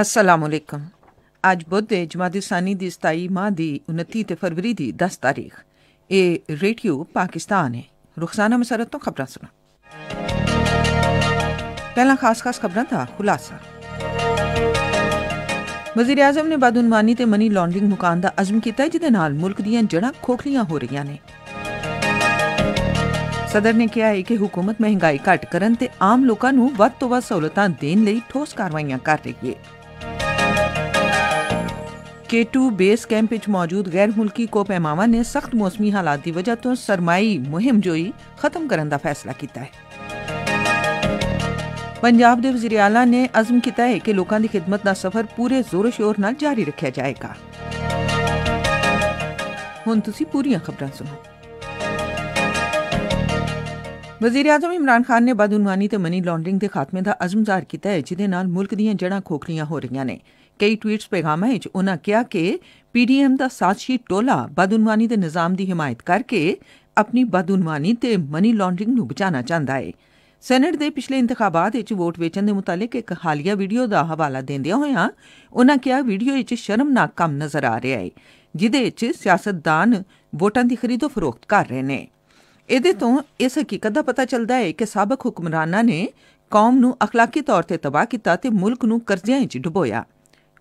ਅਸਲਾਮੁਅਲੈਕਮ ਅੱਜ ਬੁੱਧ ਦੇ ਜਮਾਦੀਸਾਨੀ ਦੀ 27 ਮਾਹ ਦੀ 29 ਤੇ ਫਰਵਰੀ ਦੀ 10 ਤਾਰੀਖ ਇਹ ਰੇਡੀਓ ਪਾਕਿਸਤਾਨ ਹੈ ਰੁਖਸਾਨਾ ਮਸਰਤ ਤੋਂ ਖਬਰਾਂ ਸੁਣਾ ਪਹਿਲਾ ਖਾਸ ਖਾਸ ਖਬਰਾਂ ਦਾ ਖੁਲਾਸਾ ਵਜ਼ੀਰ ਆਜ਼ਮ ਨੇ ਬਦਉਨਮਾਨੀ ਤੇ ਮਨੀ ਲਾਂਡਰਿੰਗ ਮੁਕਾਨ ਦਾ ਅਜ਼ਮ ਕੀਤਾ ਜਿਹਦੇ ਨਾਲ ਮੁਲਕ ਦੀਆਂ ਜੜਾਂ ਖੋਖਲੀਆਂ ਹੋ ਰਹੀਆਂ ਨੇ ਸਦਰ ਨੇ ਕਿਹਾ ਹੈ ਕਿ ਹਕੂਮਤ ਮਹਿੰਗਾਈ ਘਟ ਕਰਨ ਤੇ ਆਮ ਲੋਕਾਂ ਨੂੰ ਵੱਧ ਤੋਂ ਵੱਧ ਸਹੂਲਤਾਂ ਦੇਣ ਲਈ ਠੋਸ ਕਾਰਵਾਈਆਂ ਕਰ ਰਹੀ ਹੈ K2 ਬੇਸ ਕੈਂਪ ਵਿੱਚ ਮੌਜੂਦ ਗੈਰ ਮੁਲਕੀ ਕੋਪੈਮਾਵਾਂ ਨੇ ਸਖਤ ਮੌਸਮੀ ਹਾਲਾਤ ਦੀ ਵਜ੍ਹਾ ਤੋਂ ਸਰਮਾਈ ਮੁਹਿੰਮ ਜੋਈ ਖਤਮ ਕਰਨ ਦਾ ਫੈਸਲਾ ਕੀਤਾ ਹੈ। ਪੰਜਾਬ ਦੇ ਵਜ਼ੀਰ ਆਲਾ ਨੇ ਅਜ਼ਮ ਕੀਤਾ ਹੈ ਕਿ ਲੋਕਾਂ ਦੀ ਖਿਦਮਤ ਦਾ ਸਫ਼ਰ ਪੂਰੇ ਜ਼ੋਰ ਸ਼ੋਰ ਨਾਲ ਜਾਰੀ ਰੱਖਿਆ ਜਾਏਗਾ। ਹੁਣ ਤੁਸੀਂ ਪੂਰੀਆਂ ਖਬਰਾਂ ਸੁਣੋ। ਵਜ਼ੀਰ ਆਜ਼ਮ ਇਮਰਾਨ ਖਾਨ ਨੇ ਬਦਉਨਵਾਨੀ ਤੇ ਮਨੀ ਲਾਂਡਰਿੰਗ ਦੇ ਖਾਤਮੇ ਦਾ ਅਜ਼ਮ ਜ਼ਾਹਰ ਕੀਤਾ ਹੈ ਜਿਦੇ ਨਾਲ ਮੁਲਕ ਦੀਆਂ ਜੜਾਂ ਖੋਖਲੀਆਂ ਹੋ ਰਹੀਆਂ ਨੇ। ਕਈ ਟਵੀਟਸ ਪੇਗਾਮਾਂ ਵਿੱਚ ਉਹਨਾਂ ਕਿਹਾ ਕਿ ਪੀਡੀਐਮ ਦਾ ਸਾਥੀ ਟੋਲਾ ਬਦਉਨਵਾਨੀ ਦੇ ਨਿਜ਼ਾਮ ਦੀ ਹਮਾਇਤ ਕਰਕੇ ਆਪਣੀ ਬਦਉਨਵਾਨੀ ਤੇ ਮਨੀ ਲਾਂਡਰਿੰਗ ਨੂੰ ਬਚਾਉਣਾ ਚਾਹੁੰਦਾ ਹੈ ਸੈਨੇਟ ਦੇ ਪਿਛਲੇ ਇੰਤਖਾਬਾਤ ਵਿੱਚ ਵੋਟ ਵੇਚਣ ਦੇ ਮੁਤਲਕ ਇੱਕ ਹਾਲੀਆ ਵੀਡੀਓ ਦਾ ਹਵਾਲਾ ਦਿੰਦਿਆਂ ਹੋਇਆਂ ਉਹਨਾਂ ਕਿਹਾ ਵੀਡੀਓ ਵਿੱਚ ਸ਼ਰਮਨਾਕ ਕੰਮ ਨਜ਼ਰ ਆ ਰਿਹਾ ਹੈ ਜਿਦੇ ਵਿੱਚ ਸਿਆਸਤਦਾਨ ਵੋਟਾਂ ਦੀ ਖਰੀਦੋ ਫਰੋਖਤ ਕਰ ਰਹੇ ਨੇ ਇਹਦੇ ਤੋਂ ਇਸ ਹਕੀਕਤ ਦਾ ਪਤਾ ਚੱਲਦਾ ਹੈ ਕਿ ਸਾਬਕ ਹੁਕਮਰਾਨਾਂ ਨੇ ਕੌਮ ਨੂੰ اخلاقی ਤੌਰ ਤੇ ਤਬਾਹ ਕੀਤਾ ਤੇ ਮੁਲਕ ਨੂੰ ਕਰਜ਼ਿਆਂ ਵਿੱਚ ਡੁਬੋਇਆ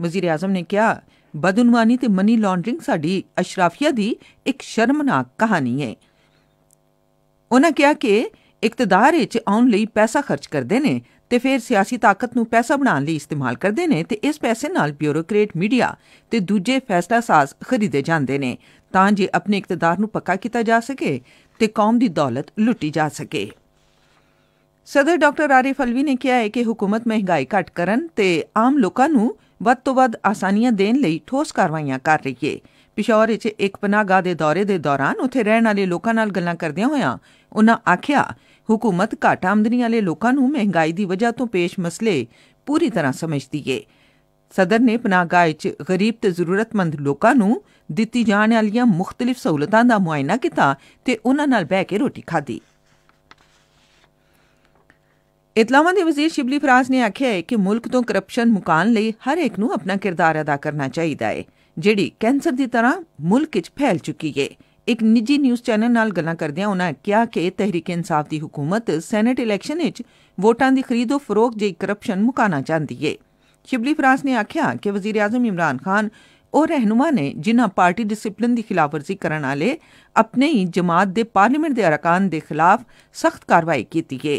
ਵਜ਼ੀਰ ਆਜ਼ਮ ਨੇ ਕਿਹਾ ਬਦਨਵਾਨੀ ਤੇ ਮਨੀ ਲਾਂਡਰਿੰਗ ਸਾਡੀ ਅਸ਼ਰਾਫੀਆ ਦੀ ਇੱਕ ਸ਼ਰਮਨਾਕ ਕਹਾਣੀ ਹੈ ਉਹਨਾਂ ਕਿਹਾ ਕਿ ਇਕਤਦਾਰ ਵਿੱਚ ਆਉਣ ਲਈ ਪੈਸਾ ਖਰਚ ਕਰਦੇ ਨੇ ਤੇ ਫਿਰ ਸਿਆਸੀ ਤਾਕਤ ਨੂੰ ਪੈਸਾ ਬਣਾਉਣ ਲਈ ਇਸਤੇਮਾਲ ਕਰਦੇ ਨੇ ਤੇ ਇਸ ਪੈਸੇ ਨਾਲ ਬਿਊਰੋਕ੍ਰੇਟ ਮੀਡੀਆ ਤੇ ਦੂਜੇ ਫੈਸਲਾ ਸਾਜ਼ ਖਰੀਦੇ ਜਾਂਦੇ ਨੇ ਤਾਂ ਜੇ ਆਪਣੇ ਇਕਤਦਾਰ ਨੂੰ ਪੱਕਾ ਕੀਤਾ ਜਾ ਸਕੇ ਤੇ ਕੌਮ ਦੀ ਦੌਲਤ ਲੁੱਟੀ ਜਾ ਸਕੇ ਸਦਰ ਡਾਕਟਰ ਆਰਿਫ ਅਲਵੀ ਨੇ ਕਿਹਾ ਹੈ ਕਿ ਹਕੂਮਤ ਮਹਿੰਗਾਈ ਘਟ ਕਰਨ ਤੇ ਆਮ ਲੋਕਾਂ ਨੂੰ ਵੱਧ ਤੋਂ ਵੱਧ ਆਸਾਨੀਆਂ ਦੇਣ ਲਈ ਠੋਸ ਕਾਰਵਾਈਆਂ ਕਰ ਰਹੀ ਹੈ ਪਿਸ਼ੌਰ ਵਿੱਚ ਇੱਕ ਪਨਾਗਾ ਦੇ ਦੌਰੇ ਦੇ ਦੌਰਾਨ ਉੱਥੇ ਰਹਿਣ ਵਾਲੇ ਲੋਕਾਂ ਨਾਲ ਗੱਲਾਂ ਕਰਦਿਆਂ ਹੋਇਆਂ ਉਹਨਾਂ ਆਖਿਆ ਹਕੂਮਤ ਘਾਟ ਆਮਦਨੀ ਵਾਲੇ ਲੋਕਾਂ ਨੂੰ ਮਹਿੰਗਾਈ ਦੀ ਵਜ੍ਹਾ ਤੋਂ ਪੇਸ਼ ਮਸਲੇ ਪੂਰੀ ਤਰ੍ਹਾਂ ਸਮਝਦੀ ਏ ਸਦਰ ਨੇ ਪਨਾਗਾ ਵਿੱਚ ਗਰੀਬ ਤੇ ਜ਼ਰੂਰਤਮੰਦ ਲੋਕਾਂ ਨੂੰ ਦਿੱਤੀ ਜਾਣ ਵਾਲੀਆਂ ਮੁxtਲਿਫ ਸਹੂਲਤਾਂ ਦਾ ਮੁਆਇਨਾ ਕੀਤਾ ਤੇ ਉਹਨਾਂ ਨਾਲ ਬਹਿ ਕੇ ਰੋਟੀ ਖਾਧੀ ਇਤਲਾਵਾਂ ਦੇ ਵਜ਼ੀਰ ਸ਼ਿਬਲੀ ਫਰਾਜ਼ ਨੇ ਆਖਿਆ ਹੈ ਕਿ ਮੁਲਕ ਤੋਂ ਕਰਪਸ਼ਨ ਮੁਕਾਨ ਲਈ ਹਰ ਇੱਕ ਨੂੰ ਆਪਣਾ ਕਿਰਦਾਰ ਅਦਾ ਕਰਨਾ ਚਾਹੀਦਾ ਹੈ ਜਿਹੜੀ ਕੈਂਸਰ ਦੀ ਤਰ੍ਹਾਂ ਮੁਲਕ ਵਿੱਚ ਫੈਲ ਚੁੱਕੀ ਹੈ ਇੱਕ ਨਿੱਜੀ ਨਿਊਜ਼ ਚੈਨਲ ਨਾਲ ਗੱਲਾਂ ਕਰਦਿਆਂ ਉਹਨਾਂ ਕਿਹਾ ਕਿ ਤਹਿਰੀਕ ਏ ਇਨਸਾਫ ਦੀ ਹਕੂਮਤ ਸੈਨੇਟ ਇਲੈਕਸ਼ਨ ਵਿੱਚ ਵੋਟਾਂ ਦੀ ਖਰੀਦੋ ਫਰੋਖ ਜਿਹੀ ਕਰਪਸ਼ਨ ਮੁਕਾਣਾ ਚਾਹੁੰਦੀ ਹੈ ਸ਼ਿਬਲੀ ਫਰਾਜ਼ ਨੇ ਆਖਿਆ ਕਿ ਵਜ਼ੀਰ ਆਜ਼ਮ ਇਮਰਾਨ ਖਾਨ ਉਹ ਰਹਿਨੁਮਾ ਨੇ ਜਿਨ੍ਹਾਂ ਪਾਰਟੀ ਡਿਸਪਲਿਨ ਦੀ ਖਿਲਾਫਵਰਜ਼ੀ ਕਰਨ ਵਾਲੇ ਆਪਣੇ ਹੀ ਜਮਾਤ ਦੇ ਪਾਰਲੀਮੈਂਟ ਦੇ ਅਰਕਾਨ ਦੇ ਖਿਲਾਫ ਸਖਤ ਕਾਰਵਾਈ ਕੀਤੀ ਹੈ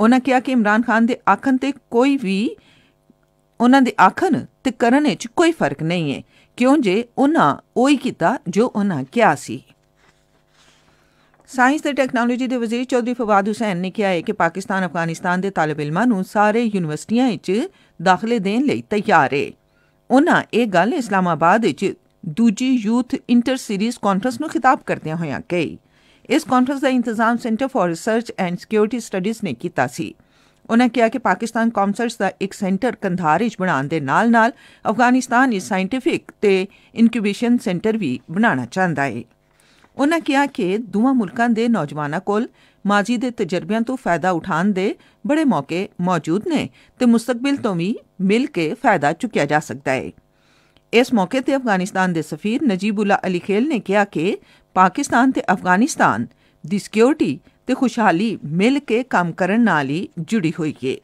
ਉਹਨਾਂ ਕਿਹਾ ਕਿ ਇਮਰਾਨ ਖਾਨ ਦੇ ਆਖਣ ਤੇ ਕੋਈ ਵੀ ਉਹਨਾਂ ਦੇ ਆਖਣ ਤੇ ਕਰਨ ਵਿੱਚ ਕੋਈ ਫਰਕ ਨਹੀਂ ਹੈ ਕਿਉਂ ਜੇ ਉਹਨਾਂ ਉਹੀ ਕੀਤਾ ਜੋ ਉਹਨਾਂ ਕਿਹਾ ਸੀ ਸਾਇੰਸ ਤੇ ਟੈਕਨੋਲੋਜੀ ਦੇ ਵਜ਼ੀਰ ਚੌਧਰੀ ਫਵਾਦ ਹੁਸੈਨ ਨੇ ਕਿਹਾ ਹੈ ਕਿ ਪਾਕਿਸਤਾਨ ਅਫਗਾਨਿਸਤਾਨ ਦੇ طالب ਇਲਮਾਂ ਨੂੰ ਸਾਰੇ ਯੂਨੀਵਰਸਿਟੀਆਂ ਵਿੱਚ ਦਾਖਲੇ ਦੇਣ ਲਈ ਤਿਆਰ ਹੈ ਉਹਨਾਂ ਇਹ ਗੱਲ ਇਸਲਾਮਾਬਾਦ ਵਿੱਚ ਦੂਜੀ ਯੂਥ ਇੰਟਰ ਸੀਰੀਜ਼ ਕਾਨਫਰੰਸ ਨੂੰ ਖਿਤਾਬ ਕਰਦਿਆਂ ਹੋਇਆਂ ਕਹੀ इस कॉन्फ्रेंस का इंतजाम Centre for Research and Security Studies ने किया उन्होंने कहा कि पाकिस्तान कॉन्सर्ट्स का एक सेंटर कंधार बनाने अफगानिस्तान इस सैंटिफिक इनक्यूबेशन सेंटर भी बनाना चाहता है उन्होंने कहा कि दोवे मुल्क के नौजवानों को माजी के तजर्बों तो फायदा उठाने के बड़े मौके मौजूद ने मुस्तबिल तो भी मिल के फायदा चुकया जा सकता है ਇਸ ਮੌਕੇ ਤੇ ਅਫਗਾਨਿਸਤਾਨ ਦੇ ਸਫੀਰ ਨਜੀਬੁੱਲਾ ਅਲੀ ਖੇਲ ਨੇ ਕਿਹਾ ਕਿ ਪਾਕਿਸਤਾਨ ਤੇ ਅਫਗਾਨਿਸਤਾਨ ਦੀ ਸਿਕਿਉਰਿਟੀ ਤੇ ਖੁਸ਼ਹਾਲੀ ਮਿਲ ਕੇ ਕੰਮ ਕਰਨ ਨਾਲ ਹੀ ਜੁੜੀ ਹੋਈ ਹੈ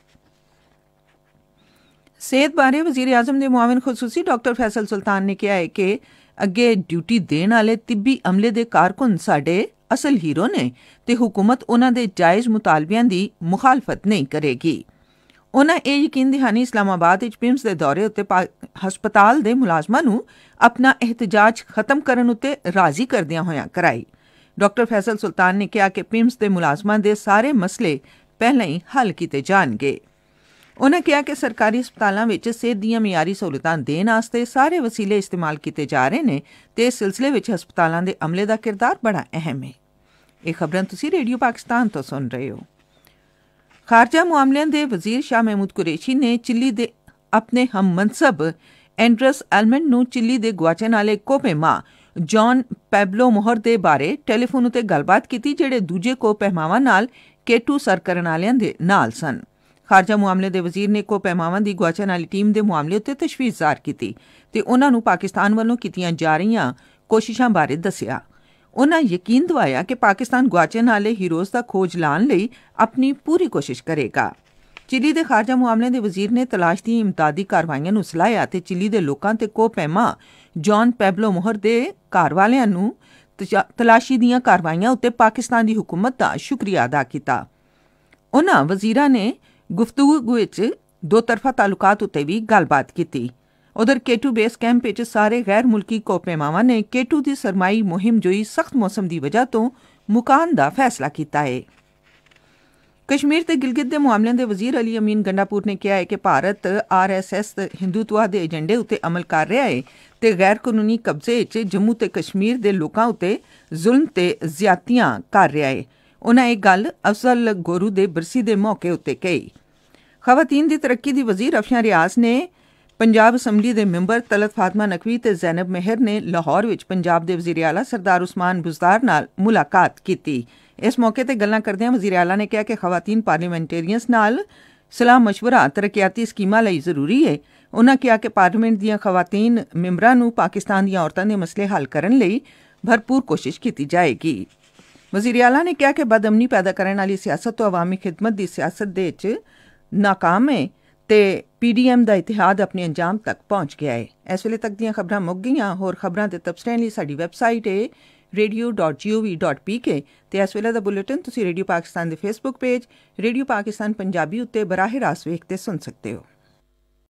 ਸਿਹਤ ਬਾਰੇ ਵਜ਼ੀਰ ਆਜ਼ਮ ਦੇ ਮੁਆਵਿਨ ਖਸੂਸੀ ਡਾਕਟਰ ਫੈਸਲ ਸੁਲਤਾਨ ਨੇ ਕਿਹਾ ਹੈ ਕਿ ਅੱਗੇ ਡਿਊਟੀ ਦੇਣ ਵਾਲੇ ਤਿੱਬੀ ਅਮਲੇ ਦੇ ਕਾਰਕੁਨ ਸਾਡੇ ਅਸਲ ਹੀਰੋ ਨੇ ਤੇ ਹਕੂਮਤ ਉਹਨਾਂ ਦੇ ਜਾਇਜ਼ ਮੁਤਾਲਬਿਆਂ ਦੀ ਮੁਖਾਲਫਤ ਨਹੀਂ ਕਰੇਗੀ ਉਹਨਾਂ ਇਹ ਯਕੀਨ ਦਿਹਾਨੀ ਇਸਲਾਮਾਬਾਦ ਵਿੱਚ ਪਿੰਸ ਦੇ ਦੌਰੇ ਉੱਤੇ ਹਸਪਤਾਲ ਦੇ ਮੁਲਾਜ਼ਮਾਂ ਨੂੰ ਆਪਣਾ ਇhtਜਾਜ ਖਤਮ ਕਰਨ ਉੱਤੇ ਰਾਜ਼ੀ ਕਰਦਿਆਂ ਹੋਇਆਂ ਕਰਾਈ ਡਾਕਟਰ ਫੈਸਲ ਸੁਲਤਾਨ ਨੇ ਕਿਹਾ ਕਿ ਪਿੰਸ ਦੇ ਮੁਲਾਜ਼ਮਾਂ ਦੇ ਸਾਰੇ ਮਸਲੇ ਪਹਿਲਾਂ ਹੀ ਹੱਲ ਕੀਤੇ ਜਾਣਗੇ ਉਹਨਾਂ ਕਿਹਾ ਕਿ ਸਰਕਾਰੀ ਹਸਪਤਾਲਾਂ ਵਿੱਚ ਸਿਹਤ ਦੀਆਂ ਮਿਆਰੀ ਸਹੂਲਤਾਂ ਦੇਣ ਵਾਸਤੇ ਸਾਰੇ ਵਸੀਲੇ ਇਸਤੇਮਾਲ ਕੀਤੇ ਜਾ ਰਹੇ ਨੇ ਤੇ ਇਸ ਸਿਲਸਿਲੇ ਵਿੱਚ ਹਸਪਤਾਲਾਂ ਦੇ ਅਮਲੇ ਦਾ ਕਿਰਦਾਰ ਬੜਾ ਅਹਿਮ ਹੈ ਇਹ ਖਬਰਾਂ ਤੁਸੀਂ ਰੇਡੀਓ ਪਾਕਿਸਤਾਨ ਤੋਂ ਸੁਣ ਰਹੇ ਹੋ ਖਾਰਜਾ ਮਾਮਲਿਆਂ ਦੇ ਵਜ਼ੀਰ ਸ਼ਾਹ ਮਹਿਮੂਦ ਕੁਰੇਸ਼ੀ ਨੇ ਚਿੱਲੀ ਦੇ ਆਪਣੇ ਹਮ ਮਨਸਬ ਐਂਡਰਸ ਐਲਮਨ ਨੂੰ ਚਿੱਲੀ ਦੇ ਗਵਾਚਣ ਵਾਲੇ ਕੋਪੇਮਾ ਜான் ਪੈਬਲੋ ਮੋਹਰ ਦੇ ਬਾਰੇ ਟੈਲੀਫੋਨ ਉਤੇ ਗੱਲਬਾਤ ਕੀਤੀ ਜਿਹੜੇ ਦੂਜੇ ਕੋਪੇਮਾਵਾਂ ਨਾਲ ਕੇਟੂ ਸਰਕਰਨ ਵਾਲਿਆਂ ਦੇ ਨਾਲ ਸਨ ਖਾਰਜਾ ਮਾਮਲੇ ਦੇ ਵਜ਼ੀਰ ਨੇ ਕੋਪੇਮਾਵਾਂ ਦੀ ਗਵਾਚਣ ਵਾਲੀ ਟੀਮ ਦੇ ਮਾਮਲੇ ਉਤੇ ਤਸ਼ਵੀਸ਼ ਜ਼ਾਰ ਕੀਤੀ ਤੇ ਉਹਨਾਂ ਨੂੰ ਪਾਕਿਸਤਾਨ ਵੱਲੋਂ ਕੀਤੀਆਂ ਜਾ ਰਹੀਆਂ ਕੋਸ਼ਿਸ਼ਾਂ ਬਾਰੇ ਦੱਸਿਆ ਉਹਨਾਂ ਯਕੀਨ ਦਿਵਾਇਆ ਕਿ ਪਾਕਿਸਤਾਨ ਗੁਆਚਣ ਵਾਲੇ ਹੀਰੋਜ਼ ਦਾ ਖੋਜ ਲਾਣ ਲਈ ਆਪਣੀ ਪੂਰੀ ਕੋਸ਼ਿਸ਼ ਕਰੇਗਾ ਚਿਲੀ ਦੇ ਖਾਰਜਾ ਮਾਮਲੇ ਦੇ ਵਜ਼ੀਰ ਨੇ ਤਲਾਸ਼ ਦੀ ਇਮਦਾਦੀ ਕਾਰਵਾਈਆਂ ਨੂੰ ਸਲਾਹਿਆ ਤੇ ਚਿਲੀ ਦੇ ਲੋਕਾਂ ਤੇ ਕੋ ਪੈਮਾ ਜੌਨ ਪੈਬਲੋ ਮੋਹਰ ਦੇ ਘਰ ਵਾਲਿਆਂ ਨੂੰ ਤਲਾਸ਼ੀ ਦੀਆਂ ਕਾਰਵਾਈਆਂ ਉੱਤੇ ਪਾਕਿਸਤਾਨ ਦੀ ਹਕੂਮਤ ਦਾ ਸ਼ੁਕਰੀਆ ਅਦਾ ਕੀਤਾ ਉਹਨਾਂ ਵਜ਼ੀਰਾਂ ਨੇ ਗੁਫ਼ਤਗੂ ਵਿੱਚ ਦੋ ਤਰਫਾ ਤਾਲੁਕਾਤ ਉੱਤੇ ਵੀ ਗੱਲਬਾਤ ਕੀਤੀ ਉਧਰ K2 ਬੇਸ ਕੈਂਪ ਵਿੱਚ ਸਾਰੇ ਗੈਰ ਮੁਲਕੀ ਕੋਪੇਮਾਵਾਂ ਨੇ K2 ਦੀ ਸਰਮਾਈ ਮੁਹਿੰਮ ਜੋਈ ਸਖਤ ਮੌਸਮ ਦੀ ਵਜ੍ਹਾ ਤੋਂ ਮੁਕਾਨ ਦਾ ਫੈਸਲਾ ਕੀਤਾ ਹੈ ਕਸ਼ਮੀਰ ਤੇ ਗਿਲਗਿਤ ਦੇ ਮਾਮਲਿਆਂ ਦੇ ਵਜ਼ੀਰ ਅਲੀ ਅਮੀਨ ਗੰਡਾਪੁਰ ਨੇ ਕਿਹਾ ਹੈ ਕਿ ਭਾਰਤ ਆਰਐਸਐਸ ਹਿੰਦੂਤਵਾ ਦੇ ਏਜੰਡੇ ਉੱਤੇ ਅਮਲ ਕਰ ਰਿਹਾ ਹੈ ਤੇ ਗੈਰ ਕਾਨੂੰਨੀ ਕਬਜ਼ੇ 'ਚ ਜੰਮੂ ਤੇ ਕਸ਼ਮੀਰ ਦੇ ਲੋਕਾਂ ਉੱਤੇ ਜ਼ੁਲਮ ਤੇ ਜ਼ਿਆਤੀਆਂ ਕਰ ਰਿਹਾ ਹੈ ਉਹਨਾਂ ਇਹ ਗੱਲ ਅਫਜ਼ਲ ਗੋਰੂ ਦੇ ਬਰਸੀ ਦੇ ਮੌਕੇ ਉੱਤੇ ਕਹੀ ਖਵਾਤੀਨ ਦੀ ਤਰੱਕੀ ਦੀ ਵਜ਼ੀਰ ਅਫਸ਼ਾਨ ਰਿਆਸ ਨੇ ਪੰਜਾਬ ਅਸੈਂਬਲੀ ਦੇ ਮੈਂਬਰ ਤਲਤ ਫਾਤਮਾ ਨਕਵੀ ਤੇ ਜ਼ੈਨਬ ਮਹਿਰ ਨੇ ਲਾਹੌਰ ਵਿੱਚ ਪੰਜਾਬ ਦੇ ਵਜ਼ੀਰ ਆਲਾ ਸਰਦਾਰ ਉਸਮਾਨ ਬੁਜ਼ਦਾਰ ਨਾਲ ਮੁਲਾਕਾਤ ਕੀਤੀ ਇਸ ਮੌਕੇ ਤੇ ਗੱਲਾਂ ਕਰਦਿਆਂ ਵਜ਼ੀਰ ਆਲਾ ਨੇ ਕਿਹਾ ਕਿ ਖਵਾਤੀਨ ਪਾਰਲੀਮੈਂਟੇਰੀਅਨਸ ਨਾਲ ਸਲਾਹ مشورہ ਤਰੱਕੀਆਤੀ ਸਕੀਮਾਂ ਲਈ ਜ਼ਰੂਰੀ ਹੈ ਉਹਨਾਂ ਕਿਹਾ ਕਿ ਪਾਰਲੀਮੈਂਟ ਦੀਆਂ ਖਵਾਤੀਨ ਮੈਂਬਰਾਂ ਨੂੰ ਪਾਕਿਸਤਾਨ ਦੀਆਂ ਔਰਤਾਂ ਦੇ ਮਸਲੇ ਹੱਲ ਕਰਨ ਲਈ ਭਰਪੂਰ ਕੋਸ਼ਿਸ਼ ਕੀਤੀ ਜਾਏਗੀ ਵਜ਼ੀਰ ਆਲਾ ਨੇ ਕਿਹਾ ਕਿ ਬਦਅਮਨੀ ਪੈਦਾ ਕਰਨ ਵਾਲੀ ਸਿਆਸਤ ਤੋਂ ਆਵਾਮੀ ਖਿਦਮਤ ਦੀ ਸਿਆਸਤ ਦੇ ਵਿੱਚ ਨਾਕਾਮ ਹੈ ਤੇ ਪੀਡੀਐਮ ਦਾ ਇਤਿਹਾਦ ਆਪਣੇ ਅੰਜਾਮ ਤੱਕ ਪਹੁੰਚ ਗਿਆ ਹੈ ਇਸ ਵੇਲੇ ਤੱਕ ਦੀਆਂ ਖਬਰਾਂ ਮੁੱਕ ਗਈਆਂ ਹੋਰ ਖਬਰਾਂ ਤੇ ਤਬਸਰਿਆਂ ਲਈ ਸਾਡੀ ਵੈਬਸਾਈਟ ਹੈ radio.gov.pk ਤੇ ਇਸ ਵੇਲੇ ਦਾ ਬੁਲੇਟਿਨ ਤੁਸੀਂ ਰੇਡੀਓ ਪਾਕਿਸਤਾਨ ਦੇ Facebook page radio Pakistan Punjabi ਉੱਤੇ ਬਰਾਹੇ ਰਾਸ ਵੇਖ ਤੇ ਸੁਣ ਸਕਦੇ ਹੋ